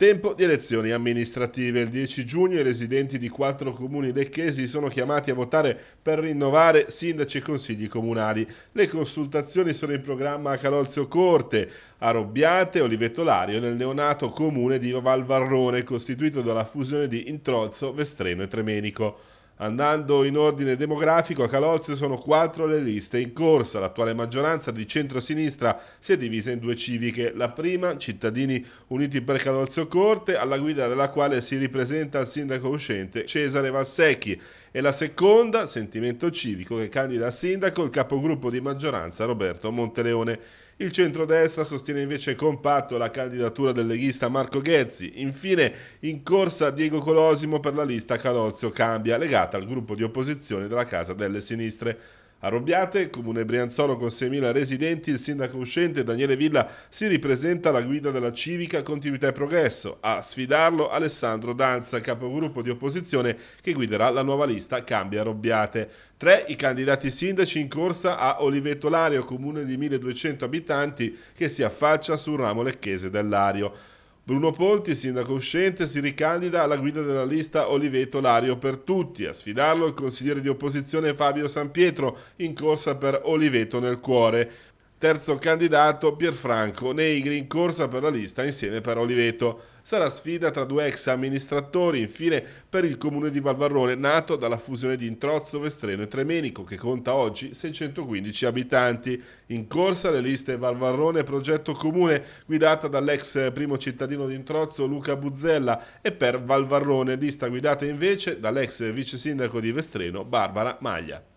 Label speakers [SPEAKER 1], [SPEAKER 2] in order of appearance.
[SPEAKER 1] Tempo di elezioni amministrative. Il 10 giugno i residenti di quattro comuni lecchesi sono chiamati a votare per rinnovare sindaci e consigli comunali. Le consultazioni sono in programma a Calolzio Corte, a Robbiate, Olivetolario nel neonato comune di Valvarrone, costituito dalla fusione di Introzzo, Vestreno e Tremenico. Andando in ordine demografico, a Calolzio sono quattro le liste in corsa. L'attuale maggioranza di centro-sinistra si è divisa in due civiche. La prima, Cittadini Uniti per Calolzio Corte, alla guida della quale si ripresenta il sindaco uscente Cesare Valsecchi. E la seconda, Sentimento Civico, che candida a sindaco il capogruppo di maggioranza Roberto Monteleone. Il centrodestra sostiene invece compatto la candidatura del leghista Marco Ghezzi. Infine in corsa Diego Colosimo per la lista Calozio Cambia, legata al gruppo di opposizione della Casa delle Sinistre. A Robbiate, comune brianzolo con 6.000 residenti, il sindaco uscente Daniele Villa si ripresenta alla guida della civica Continuità e Progresso. A sfidarlo Alessandro Danza, capogruppo di opposizione che guiderà la nuova lista Cambia Robbiate. Tre i candidati sindaci in corsa a Oliveto Lario, comune di 1.200 abitanti che si affaccia sul ramo lecchese dell'Ario. Bruno Ponti, sindaco uscente, si ricandida alla guida della lista Oliveto Lario per tutti. A sfidarlo il consigliere di opposizione Fabio San Pietro in corsa per Oliveto nel cuore. Terzo candidato Pierfranco Negri in corsa per la lista insieme per Oliveto. Sarà sfida tra due ex amministratori, infine per il comune di Valvarrone, nato dalla fusione di Introzzo, Vestreno e Tremenico, che conta oggi 615 abitanti. In corsa le liste Valvarrone Progetto Comune, guidata dall'ex primo cittadino di Introzzo Luca Buzzella, e per Valvarrone, lista guidata invece dall'ex vice sindaco di Vestreno Barbara Maglia.